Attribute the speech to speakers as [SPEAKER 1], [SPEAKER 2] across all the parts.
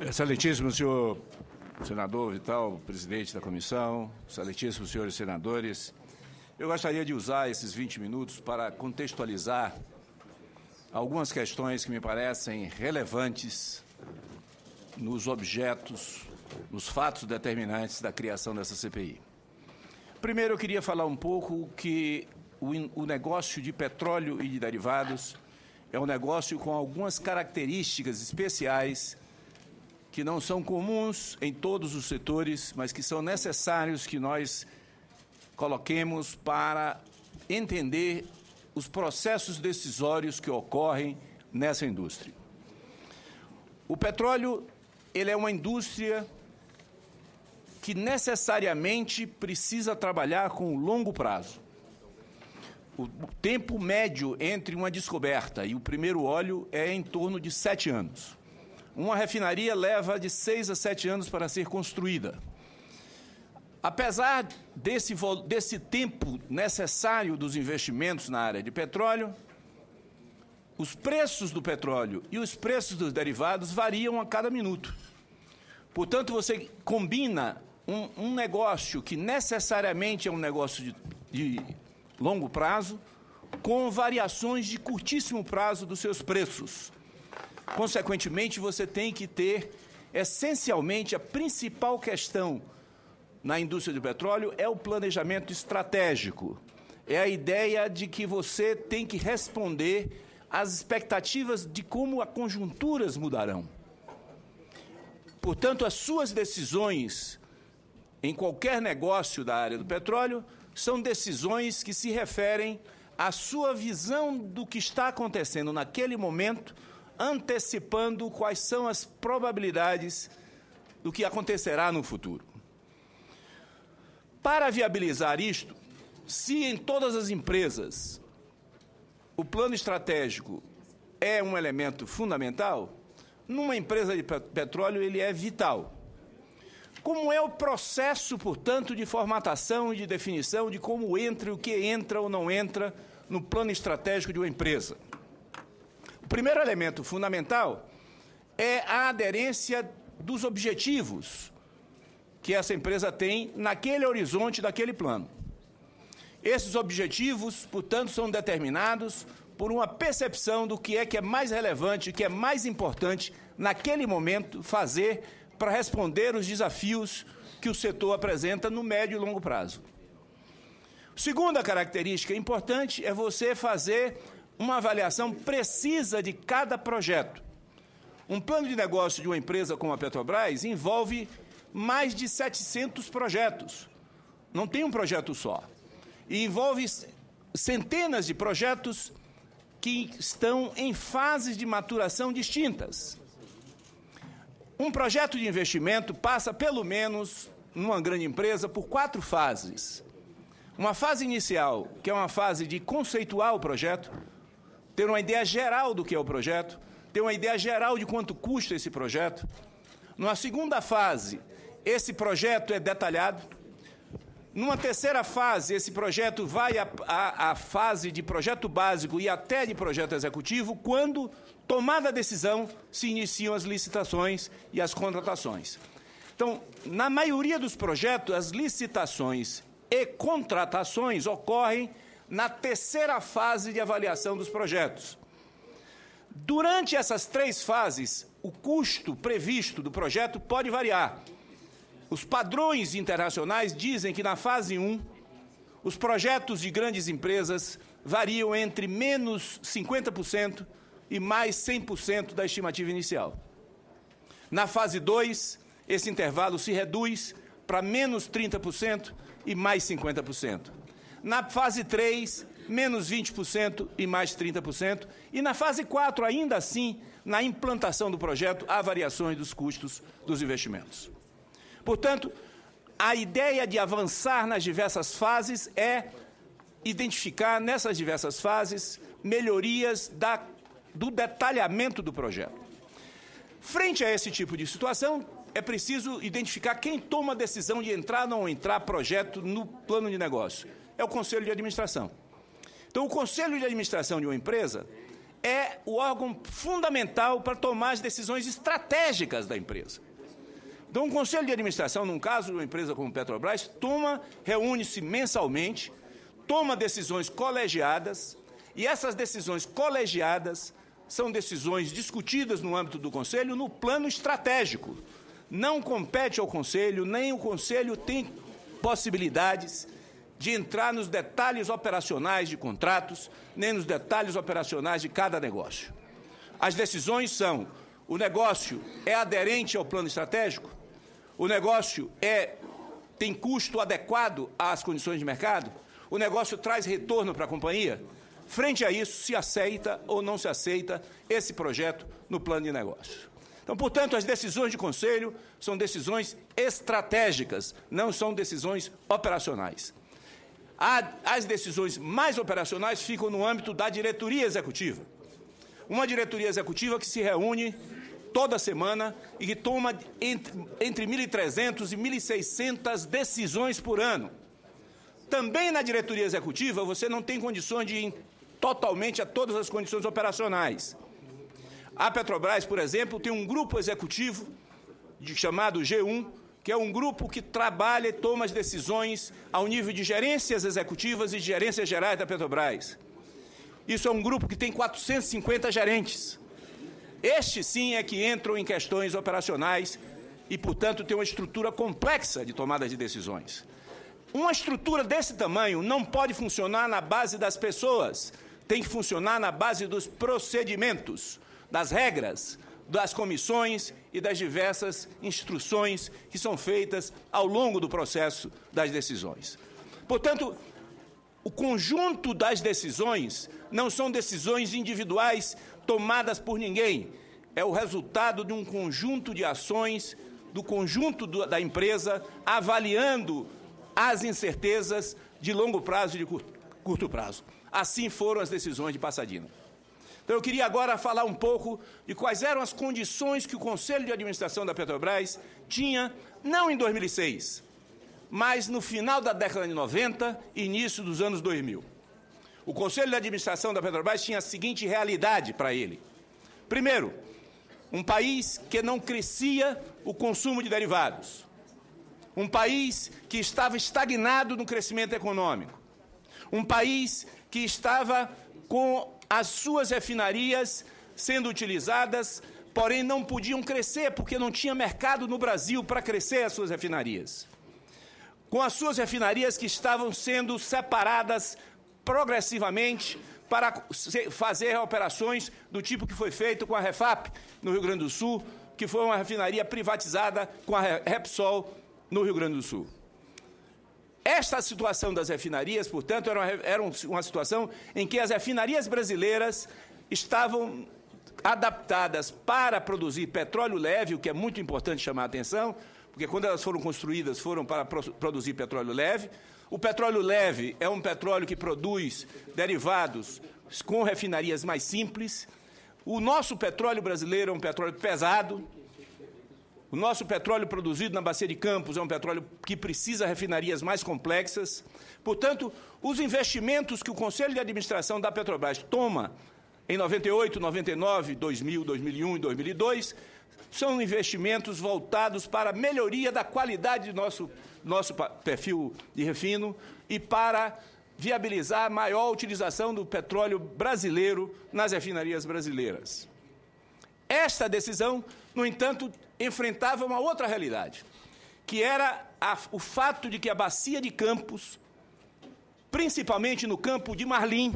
[SPEAKER 1] Excelentíssimo senhor senador Vital, presidente da comissão, excelentíssimos senhores senadores, eu gostaria de usar esses 20 minutos para contextualizar algumas questões que me parecem relevantes nos objetos, nos fatos determinantes da criação dessa CPI. Primeiro, eu queria falar um pouco que o negócio de petróleo e de derivados é um negócio com algumas características especiais que não são comuns em todos os setores, mas que são necessários que nós coloquemos para entender os processos decisórios que ocorrem nessa indústria. O petróleo, ele é uma indústria que necessariamente precisa trabalhar com longo prazo. O tempo médio entre uma descoberta e o primeiro óleo é em torno de sete anos. Uma refinaria leva de seis a sete anos para ser construída. Apesar desse, desse tempo necessário dos investimentos na área de petróleo, os preços do petróleo e os preços dos derivados variam a cada minuto. Portanto, você combina um, um negócio que necessariamente é um negócio de, de longo prazo com variações de curtíssimo prazo dos seus preços. Consequentemente, você tem que ter, essencialmente, a principal questão na indústria de petróleo é o planejamento estratégico. É a ideia de que você tem que responder às expectativas de como as conjunturas mudarão. Portanto, as suas decisões em qualquer negócio da área do petróleo são decisões que se referem à sua visão do que está acontecendo naquele momento antecipando quais são as probabilidades do que acontecerá no futuro. Para viabilizar isto, se em todas as empresas o plano estratégico é um elemento fundamental, numa empresa de petróleo ele é vital. Como é o processo, portanto, de formatação e de definição de como entra e o que entra ou não entra no plano estratégico de uma empresa? O primeiro elemento fundamental é a aderência dos objetivos que essa empresa tem naquele horizonte daquele plano. Esses objetivos, portanto, são determinados por uma percepção do que é que é mais relevante, que é mais importante naquele momento fazer para responder os desafios que o setor apresenta no médio e longo prazo. Segunda característica importante é você fazer uma avaliação precisa de cada projeto. Um plano de negócio de uma empresa como a Petrobras envolve mais de 700 projetos. Não tem um projeto só. E envolve centenas de projetos que estão em fases de maturação distintas. Um projeto de investimento passa, pelo menos, numa grande empresa, por quatro fases. Uma fase inicial, que é uma fase de conceituar o projeto, ter uma ideia geral do que é o projeto, ter uma ideia geral de quanto custa esse projeto. Numa segunda fase, esse projeto é detalhado. Numa terceira fase, esse projeto vai à fase de projeto básico e até de projeto executivo, quando, tomada a decisão, se iniciam as licitações e as contratações. Então, na maioria dos projetos, as licitações e contratações ocorrem na terceira fase de avaliação dos projetos. Durante essas três fases, o custo previsto do projeto pode variar. Os padrões internacionais dizem que na fase 1, os projetos de grandes empresas variam entre menos 50% e mais 100% da estimativa inicial. Na fase 2, esse intervalo se reduz para menos 30% e mais 50%. Na fase 3, menos 20% e mais 30%. E na fase 4, ainda assim, na implantação do projeto, há variações dos custos dos investimentos. Portanto, a ideia de avançar nas diversas fases é identificar nessas diversas fases melhorias da, do detalhamento do projeto. Frente a esse tipo de situação, é preciso identificar quem toma a decisão de entrar ou não entrar projeto no plano de negócio é o conselho de administração. Então, o conselho de administração de uma empresa é o órgão fundamental para tomar as decisões estratégicas da empresa. Então, o conselho de administração, num caso de uma empresa como Petrobras, toma, reúne-se mensalmente, toma decisões colegiadas, e essas decisões colegiadas são decisões discutidas no âmbito do conselho no plano estratégico. Não compete ao conselho, nem o conselho tem possibilidades de entrar nos detalhes operacionais de contratos, nem nos detalhes operacionais de cada negócio. As decisões são: o negócio é aderente ao plano estratégico? O negócio é tem custo adequado às condições de mercado? O negócio traz retorno para a companhia? Frente a isso, se aceita ou não se aceita esse projeto no plano de negócio. Então, portanto, as decisões de conselho são decisões estratégicas, não são decisões operacionais as decisões mais operacionais ficam no âmbito da diretoria executiva. Uma diretoria executiva que se reúne toda semana e que toma entre, entre 1.300 e 1.600 decisões por ano. Também na diretoria executiva, você não tem condições de ir totalmente a todas as condições operacionais. A Petrobras, por exemplo, tem um grupo executivo de, chamado G1, que é um grupo que trabalha e toma as decisões ao nível de gerências executivas e de gerências gerais da Petrobras. Isso é um grupo que tem 450 gerentes. Estes sim é que entram em questões operacionais e, portanto, tem uma estrutura complexa de tomada de decisões. Uma estrutura desse tamanho não pode funcionar na base das pessoas, tem que funcionar na base dos procedimentos, das regras, das comissões e das diversas instruções que são feitas ao longo do processo das decisões. Portanto, o conjunto das decisões não são decisões individuais tomadas por ninguém, é o resultado de um conjunto de ações do conjunto da empresa avaliando as incertezas de longo prazo e de curto prazo. Assim foram as decisões de Passadina. Então eu queria agora falar um pouco de quais eram as condições que o Conselho de Administração da Petrobras tinha, não em 2006, mas no final da década de 90 e início dos anos 2000. O Conselho de Administração da Petrobras tinha a seguinte realidade para ele. Primeiro, um país que não crescia o consumo de derivados. Um país que estava estagnado no crescimento econômico. Um país que estava com as suas refinarias sendo utilizadas, porém não podiam crescer porque não tinha mercado no Brasil para crescer as suas refinarias. Com as suas refinarias que estavam sendo separadas progressivamente para fazer operações do tipo que foi feito com a Refap no Rio Grande do Sul, que foi uma refinaria privatizada com a Repsol no Rio Grande do Sul. Esta situação das refinarias, portanto, era uma, era uma situação em que as refinarias brasileiras estavam adaptadas para produzir petróleo leve, o que é muito importante chamar a atenção, porque quando elas foram construídas foram para produzir petróleo leve. O petróleo leve é um petróleo que produz derivados com refinarias mais simples. O nosso petróleo brasileiro é um petróleo pesado, o nosso petróleo produzido na Bacia de Campos é um petróleo que precisa refinarias mais complexas. Portanto, os investimentos que o Conselho de Administração da Petrobras toma em 98, 99, 2000, 2001 e 2002 são investimentos voltados para a melhoria da qualidade do nosso, nosso perfil de refino e para viabilizar a maior utilização do petróleo brasileiro nas refinarias brasileiras. Esta decisão, no entanto, enfrentava uma outra realidade, que era a, o fato de que a bacia de Campos, principalmente no campo de Marlim,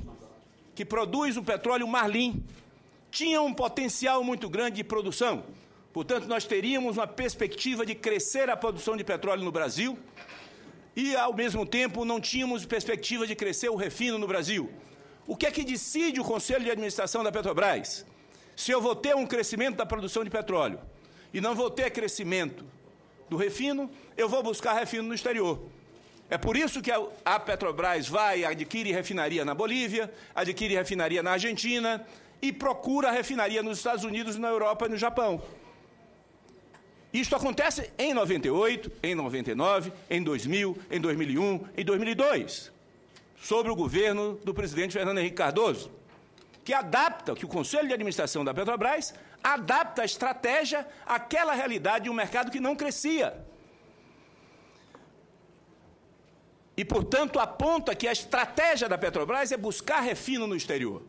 [SPEAKER 1] que produz o petróleo Marlim, tinha um potencial muito grande de produção. Portanto, nós teríamos uma perspectiva de crescer a produção de petróleo no Brasil e, ao mesmo tempo, não tínhamos perspectiva de crescer o refino no Brasil. O que é que decide o Conselho de Administração da Petrobras? Se eu vou ter um crescimento da produção de petróleo e não vou ter crescimento do refino, eu vou buscar refino no exterior. É por isso que a Petrobras vai, adquire refinaria na Bolívia, adquire refinaria na Argentina e procura refinaria nos Estados Unidos, na Europa e no Japão. Isto acontece em 98, em 99, em 2000, em 2001, em 2002, sobre o governo do presidente Fernando Henrique Cardoso, que adapta, que o Conselho de Administração da Petrobras adapta a estratégia àquela realidade de um mercado que não crescia. E, portanto, aponta que a estratégia da Petrobras é buscar refino no exterior.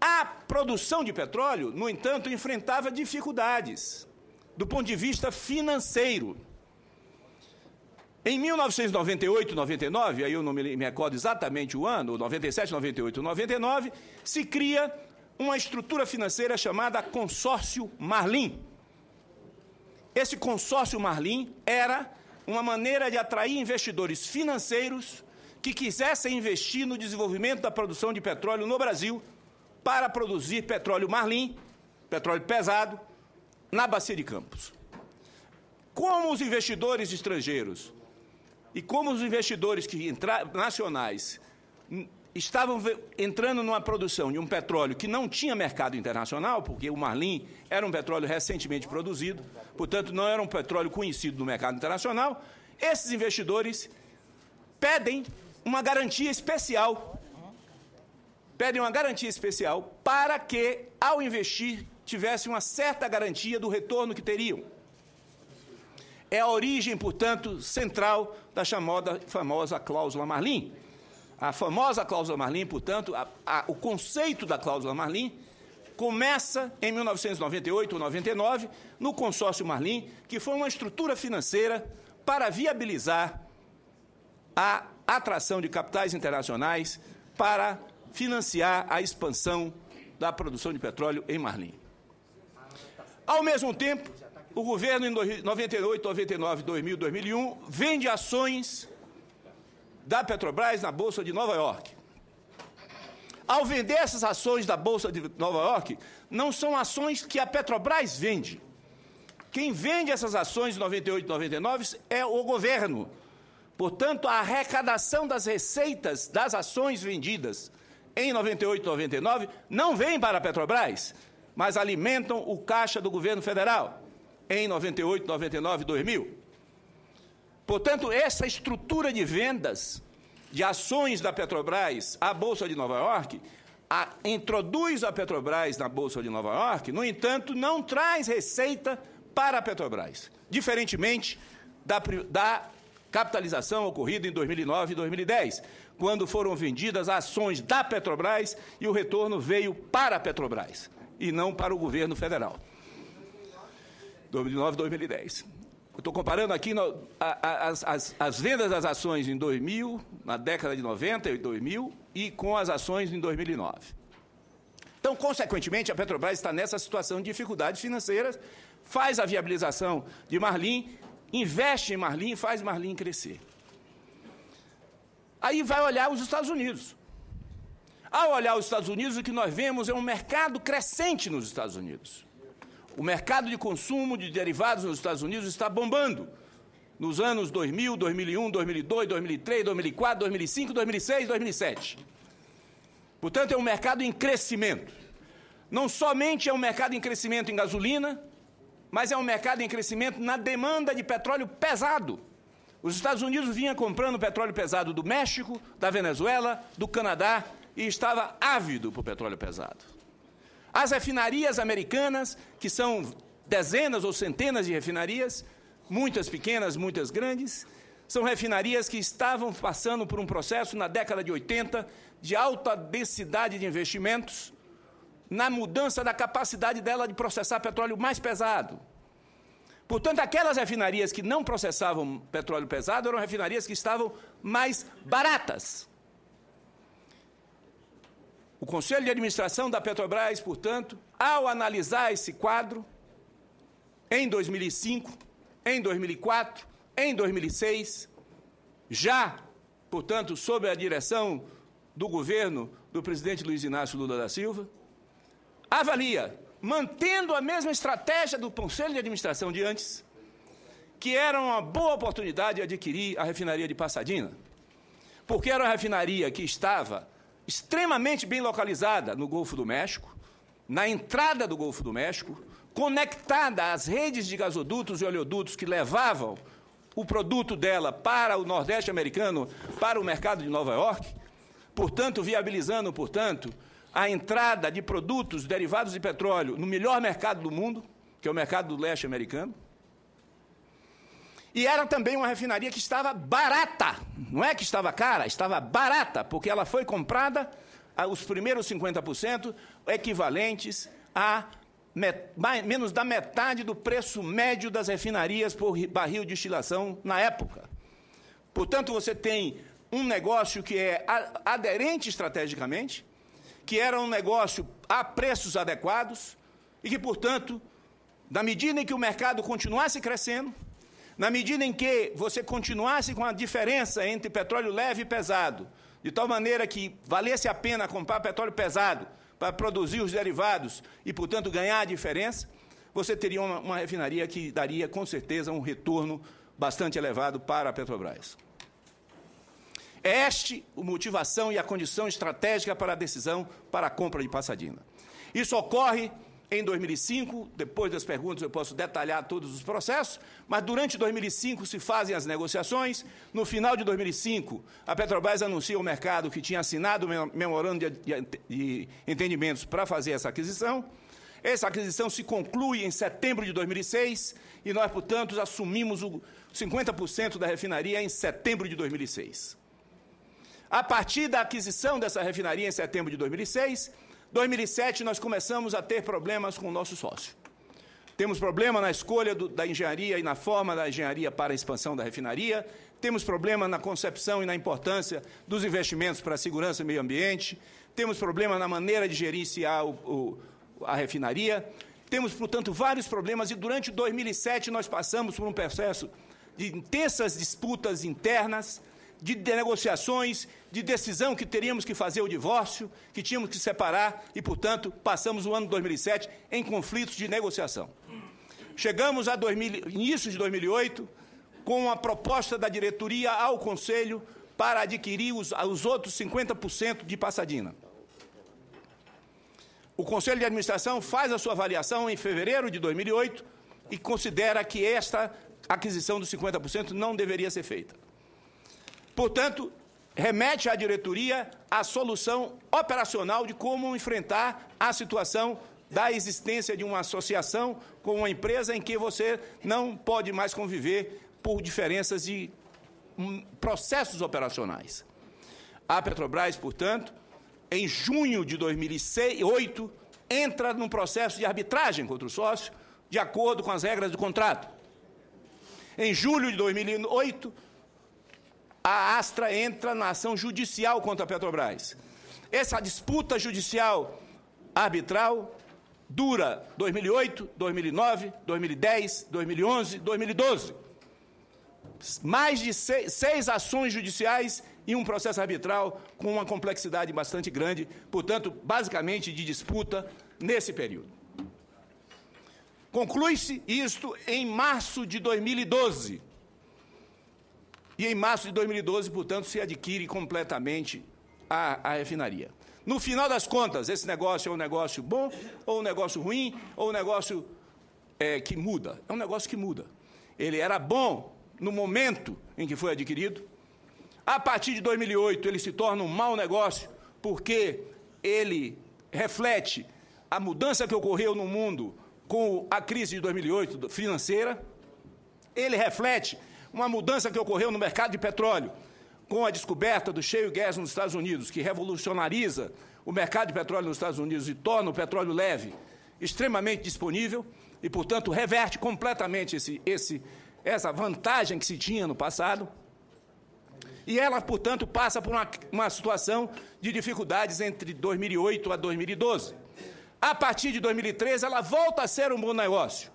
[SPEAKER 1] A produção de petróleo, no entanto, enfrentava dificuldades do ponto de vista financeiro. Em 1998, 99, aí eu não me recordo exatamente o ano, 97, 98, 99, se cria uma estrutura financeira chamada Consórcio Marlim. Esse consórcio Marlim era uma maneira de atrair investidores financeiros que quisessem investir no desenvolvimento da produção de petróleo no Brasil para produzir petróleo Marlim, petróleo pesado, na Bacia de Campos. Como os investidores estrangeiros e como os investidores que nacionais estavam entrando numa produção de um petróleo que não tinha mercado internacional, porque o Marlin era um petróleo recentemente produzido, portanto, não era um petróleo conhecido no mercado internacional. Esses investidores pedem uma garantia especial. Pedem uma garantia especial para que, ao investir, tivesse uma certa garantia do retorno que teriam. É a origem, portanto, central da chamada, famosa cláusula Marlin. A famosa cláusula Marlin, portanto, a, a, o conceito da cláusula Marlin começa em 1998 ou 99 no consórcio Marlin, que foi uma estrutura financeira para viabilizar a atração de capitais internacionais para financiar a expansão da produção de petróleo em Marlin. Ao mesmo tempo, o governo em 98, 99, 2000, 2001 vende ações da Petrobras na Bolsa de Nova York. Ao vender essas ações da Bolsa de Nova York, não são ações que a Petrobras vende. Quem vende essas ações de 98 e 99 é o governo. Portanto, a arrecadação das receitas das ações vendidas em 98 e 99 não vem para a Petrobras, mas alimentam o caixa do governo federal em 98, 99 e 2000. Portanto, essa estrutura de vendas de ações da Petrobras à Bolsa de Nova York a, introduz a Petrobras na Bolsa de Nova York, no entanto, não traz receita para a Petrobras, diferentemente da, da capitalização ocorrida em 2009 e 2010, quando foram vendidas ações da Petrobras e o retorno veio para a Petrobras e não para o governo federal. 2009 e 2010 estou comparando aqui no, a, a, as, as, vendas das ações em 2000, na década de 90 e 2000, e com as ações em 2009. Então, consequentemente, a Petrobras está nessa situação de dificuldades financeiras, faz a viabilização de Marlim, investe em Marlim e faz Marlim crescer. Aí vai olhar os Estados Unidos. Ao olhar os Estados Unidos, o que nós vemos é um mercado crescente nos Estados Unidos. O mercado de consumo de derivados nos Estados Unidos está bombando. Nos anos 2000, 2001, 2002, 2003, 2004, 2005, 2006, 2007. Portanto, é um mercado em crescimento. Não somente é um mercado em crescimento em gasolina, mas é um mercado em crescimento na demanda de petróleo pesado. Os Estados Unidos vinham comprando petróleo pesado do México, da Venezuela, do Canadá e estava ávido por petróleo pesado. As refinarias americanas, que são dezenas ou centenas de refinarias, muitas pequenas, muitas grandes, são refinarias que estavam passando por um processo na década de 80 de alta densidade de investimentos, na mudança da capacidade dela de processar petróleo mais pesado. Portanto, aquelas refinarias que não processavam petróleo pesado eram refinarias que estavam mais baratas. O Conselho de Administração da Petrobras, portanto, ao analisar esse quadro, em 2005, em 2004, em 2006, já, portanto, sob a direção do governo do presidente Luiz Inácio Lula da Silva, avalia, mantendo a mesma estratégia do Conselho de Administração de antes, que era uma boa oportunidade de adquirir a refinaria de Passadina, porque era uma refinaria que estava extremamente bem localizada no Golfo do México, na entrada do Golfo do México, conectada às redes de gasodutos e oleodutos que levavam o produto dela para o Nordeste americano, para o mercado de Nova York, portanto, viabilizando, portanto, a entrada de produtos derivados de petróleo no melhor mercado do mundo, que é o mercado do leste americano, e era também uma refinaria que estava barata. Não é que estava cara, estava barata, porque ela foi comprada, os primeiros 50% equivalentes a mais, menos da metade do preço médio das refinarias por barril de destilação na época. Portanto, você tem um negócio que é aderente estrategicamente, que era um negócio a preços adequados e que, portanto, na medida em que o mercado continuasse crescendo, na medida em que você continuasse com a diferença entre petróleo leve e pesado, de tal maneira que valesse a pena comprar petróleo pesado para produzir os derivados e, portanto, ganhar a diferença, você teria uma, uma refinaria que daria, com certeza, um retorno bastante elevado para a Petrobras. É este a motivação e a condição estratégica para a decisão para a compra de Passadina. Isso ocorre em 2005. Depois das perguntas eu posso detalhar todos os processos, mas durante 2005 se fazem as negociações. No final de 2005, a Petrobras anuncia ao mercado que tinha assinado o memorando de entendimentos para fazer essa aquisição. Essa aquisição se conclui em setembro de 2006 e nós, portanto, assumimos o 50% da refinaria em setembro de 2006. A partir da aquisição dessa refinaria em setembro de 2006, 2007 nós começamos a ter problemas com o nosso sócio. Temos problema na escolha do, da engenharia e na forma da engenharia para a expansão da refinaria, temos problema na concepção e na importância dos investimentos para a segurança e meio ambiente, temos problema na maneira de gerenciar o, o, a refinaria, temos, portanto, vários problemas e durante 2007 nós passamos por um processo de intensas disputas internas, de negociações, de decisão que teríamos que fazer o divórcio, que tínhamos que separar e, portanto, passamos o ano 2007 em conflitos de negociação. Chegamos a 2000, início de 2008 com a proposta da diretoria ao Conselho para adquirir os, os outros 50% de Passadina. O Conselho de Administração faz a sua avaliação em fevereiro de 2008 e considera que esta aquisição dos 50% não deveria ser feita. Portanto, remete à diretoria a solução operacional de como enfrentar a situação da existência de uma associação com uma empresa em que você não pode mais conviver por diferenças de hum, processos operacionais. A Petrobras, portanto, em junho de 2008, entra num processo de arbitragem contra o sócio, de acordo com as regras do contrato. Em julho de 2008, a Astra entra na ação judicial contra a Petrobras. Essa disputa judicial arbitral dura 2008, 2009, 2010, 2011, 2012. Mais de seis, seis ações judiciais e um processo arbitral com uma complexidade bastante grande, portanto, basicamente de disputa nesse período. Conclui-se isto em março de 2012 e em março de 2012, portanto, se adquire completamente a, a refinaria. No final das contas, esse negócio é um negócio bom, ou um negócio ruim, ou um negócio é, que muda? É um negócio que muda. Ele era bom no momento em que foi adquirido. A partir de 2008, ele se torna um mau negócio, porque ele reflete a mudança que ocorreu no mundo com a crise de 2008 financeira. Ele reflete uma mudança que ocorreu no mercado de petróleo, com a descoberta do shale gas nos Estados Unidos, que revolucionariza o mercado de petróleo nos Estados Unidos e torna o petróleo leve extremamente disponível e, portanto, reverte completamente esse, esse, essa vantagem que se tinha no passado. E ela, portanto, passa por uma, uma situação de dificuldades entre 2008 a 2012. A partir de 2013, ela volta a ser um bom negócio.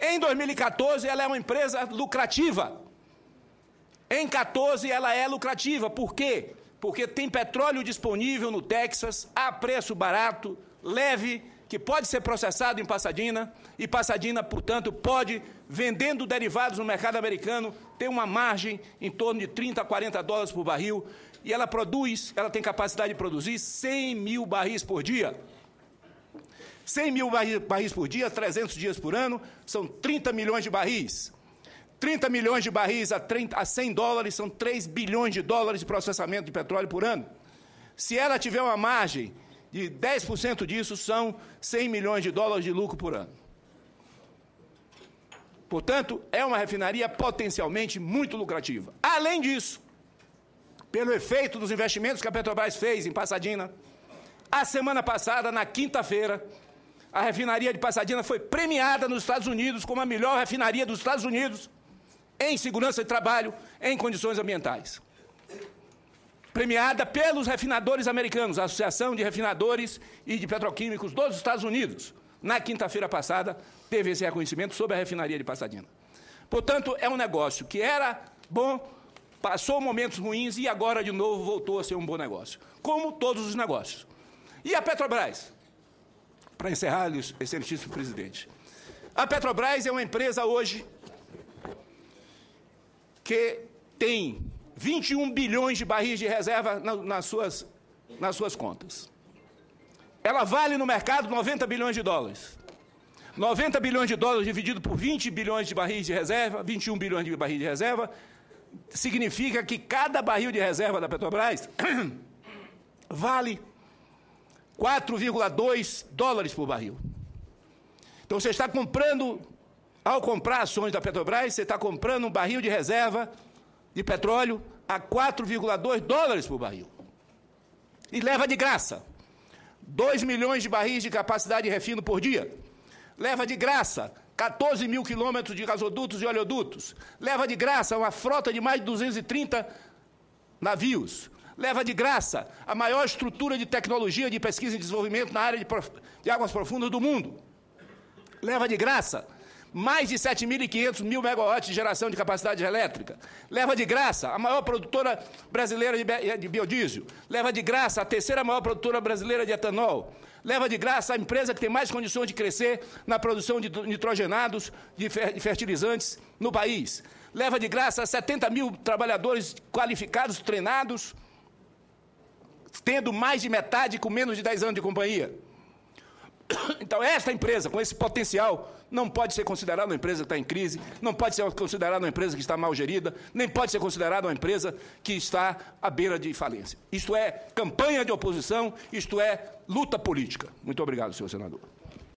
[SPEAKER 1] Em 2014, ela é uma empresa lucrativa. Em 14 ela é lucrativa. Por quê? Porque tem petróleo disponível no Texas a preço barato, leve, que pode ser processado em Passadina e Passadina, portanto, pode, vendendo derivados no mercado americano, ter uma margem em torno de 30 a 40 dólares por barril e ela produz, ela tem capacidade de produzir 100 mil barris por dia. 100 mil barris por dia, 300 dias por ano, são 30 milhões de barris. 30 milhões de barris a, 30, a 100 dólares são 3 bilhões de dólares de processamento de petróleo por ano. Se ela tiver uma margem de 10% disso, são 100 milhões de dólares de lucro por ano. Portanto, é uma refinaria potencialmente muito lucrativa. Além disso, pelo efeito dos investimentos que a Petrobras fez em Passadina, a semana passada, na quinta-feira, a refinaria de Passadina foi premiada nos Estados Unidos como a melhor refinaria dos Estados Unidos em segurança de trabalho, em condições ambientais. Premiada pelos refinadores americanos, a Associação de Refinadores e de Petroquímicos dos Estados Unidos. Na quinta-feira passada, teve esse reconhecimento sobre a refinaria de Passadina. Portanto, é um negócio que era bom, passou momentos ruins e agora, de novo, voltou a ser um bom negócio. Como todos os negócios. E a Petrobras? Para encerrar, excelentíssimo presidente. A Petrobras é uma empresa hoje que tem 21 bilhões de barris de reserva nas, suas, nas suas contas. Ela vale no mercado 90 bilhões de dólares. 90 bilhões de dólares dividido por 20 bilhões de barris de reserva, 21 bilhões de barris de reserva, significa que cada barril de reserva da Petrobras vale 4,2 dólares por barril. Então você está comprando ao comprar ações da Petrobras, você está comprando um barril de reserva de petróleo a 4,2 dólares por barril. E leva de graça. 2 milhões de barris de capacidade de refino por dia. Leva de graça 14 mil quilômetros de gasodutos e oleodutos. Leva de graça uma frota de mais de 230 navios. Leva de graça a maior estrutura de tecnologia de pesquisa e desenvolvimento na área de, prof... de águas profundas do mundo. Leva de graça mais de 7.500 mil megawatts de geração de capacidade elétrica. Leva de graça a maior produtora brasileira eh, de biodiesel. Leva de graça a terceira maior produtora brasileira de etanol. Leva de graça a empresa que tem mais condições de crescer na produção de nitrogenados, de fertilizantes no país. Leva de graça 70 mil trabalhadores qualificados, treinados, tendo mais de metade com menos de 10 anos de companhia. Então, esta empresa, com esse potencial, não pode ser considerada uma empresa que está em crise, não pode ser considerada uma empresa que está mal gerida, nem pode ser considerada uma empresa que está à beira de falência. Isto é campanha de oposição, isto é luta política. Muito obrigado, senhor senador.